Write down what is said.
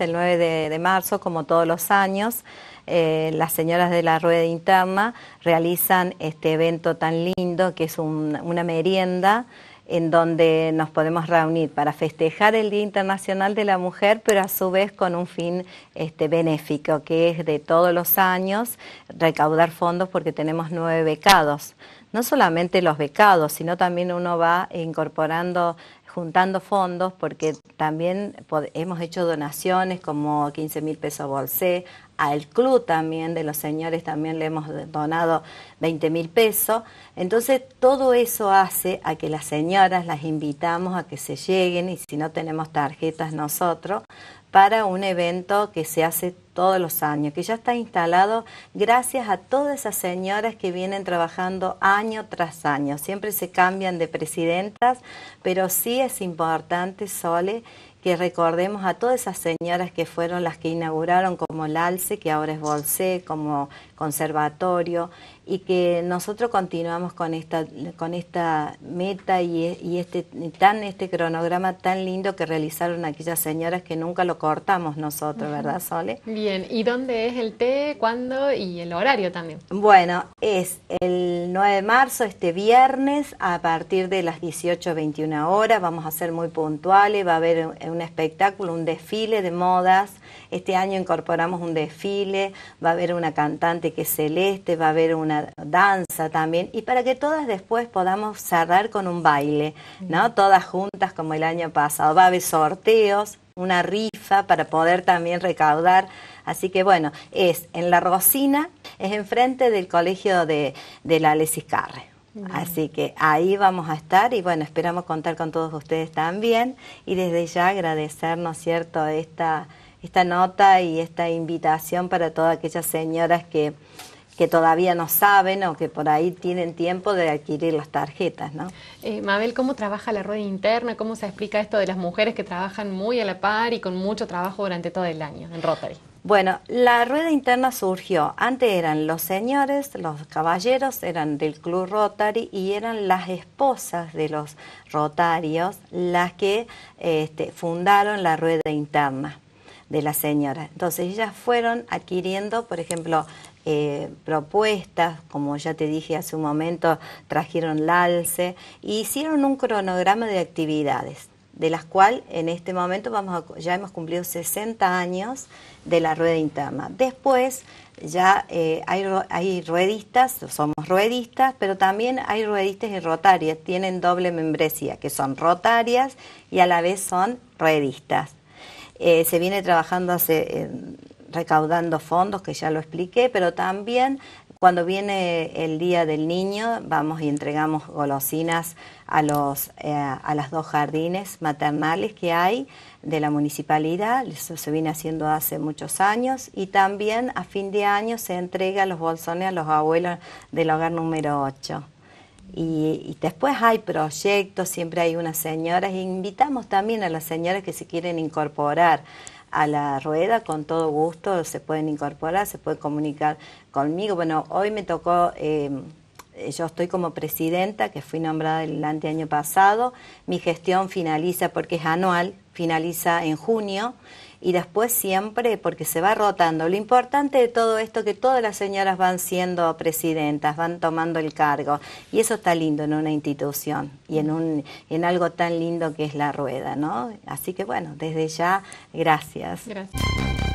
el 9 de, marzo, como todos los años. Eh, las señoras de la rueda interna realizan este evento tan lindo que es una merienda en donde nos podemos reunir para festejar el Día Internacional de la Mujer, pero a su vez con un fin este, benéfico, que es de todos los años recaudar fondos porque tenemos nueve becados no solamente los becados, sino también uno va incorporando juntando fondos porque también hemos hecho donaciones como 15 mil pesos a Bolsé, al club también de los señores también le hemos donado 20 mil pesos. Entonces todo eso hace a que las señoras las invitamos a que se lleguen y si no tenemos tarjetas nosotros para un evento que se hace todos los años, que ya está instalado gracias a todas esas señoras que vienen trabajando año tras año. Siempre se cambian de presidentas, pero sí es importante, Sole, que recordemos a todas esas señoras que fueron las que inauguraron como el que ahora es Bolsé, como conservatorio y que nosotros continuamos con esta, con esta meta y, este, tan, este cronograma tan lindo que realizaron aquellas señoras que nunca lo cortamos nosotros, ¿verdad, Sole? Bien, ¿y dónde es el té, cuándo y el horario también? Bueno, es el 9 de marzo, este viernes, a partir de las 18 21 horas, vamos a ser muy puntuales, va a haber un espectáculo, un desfile de modas, este año incorporamos un desfile, va a haber una cantante que celeste, va a haber una danza también, y para que todas después podamos cerrar con un baile, ¿no? Todas juntas como el año pasado. Va a haber sorteos, una rifa para poder también recaudar. Así que bueno, es en La Rocina, es enfrente del colegio de, la Alexis Carre. Así que ahí vamos a estar y bueno, esperamos contar con todos ustedes también y desde ya agradecernos, cierto?, esta esta nota y esta invitación para todas aquellas señoras que, que todavía no saben o que por ahí tienen tiempo de adquirir las tarjetas, ¿no? Eh, Mabel, ¿cómo trabaja la rueda interna? ¿Cómo se explica esto de las mujeres que trabajan muy a la par y con mucho trabajo durante todo el año en Rotary? Bueno, la rueda interna surgió. Antes eran los señores, los caballeros, eran del club Rotary y eran las esposas de los rotarios las que este, fundaron la rueda interna de la señora. Entonces ellas fueron adquiriendo, por ejemplo, eh, propuestas, como ya te dije hace un momento, trajeron la y e hicieron un cronograma de actividades, de las cuales en este momento vamos ya hemos cumplido 60 años de la rueda interna. Después ya eh, hay, hay, ruedistas, somos ruedistas, pero también hay ruedistas y rotarias, tienen doble membresía, que son rotarias y a la vez son ruedistas. Eh, se viene trabajando hace, eh, recaudando fondos, que ya lo expliqué, pero también cuando viene el Día del Niño, vamos y entregamos golosinas a, los, eh, a las dos jardines maternales que hay de la municipalidad, eso se viene haciendo hace muchos años, y también a fin de año se entrega los bolsones a los abuelos del hogar número 8. Y, después hay proyectos, siempre hay unas señoras, invitamos también a las señoras que se quieren incorporar a la rueda, con todo gusto se pueden incorporar, se pueden comunicar conmigo. Bueno, hoy me tocó, eh, yo estoy como presidenta, que fui nombrada el año pasado, mi gestión finaliza porque es anual, finaliza en junio y después siempre, porque se va rotando. Lo importante de todo esto es que todas las señoras van siendo presidentas, van tomando el cargo, y eso está lindo en una institución y en, un, en algo tan lindo que es la rueda, ¿no? Así que bueno, desde ya, gracias. Gracias.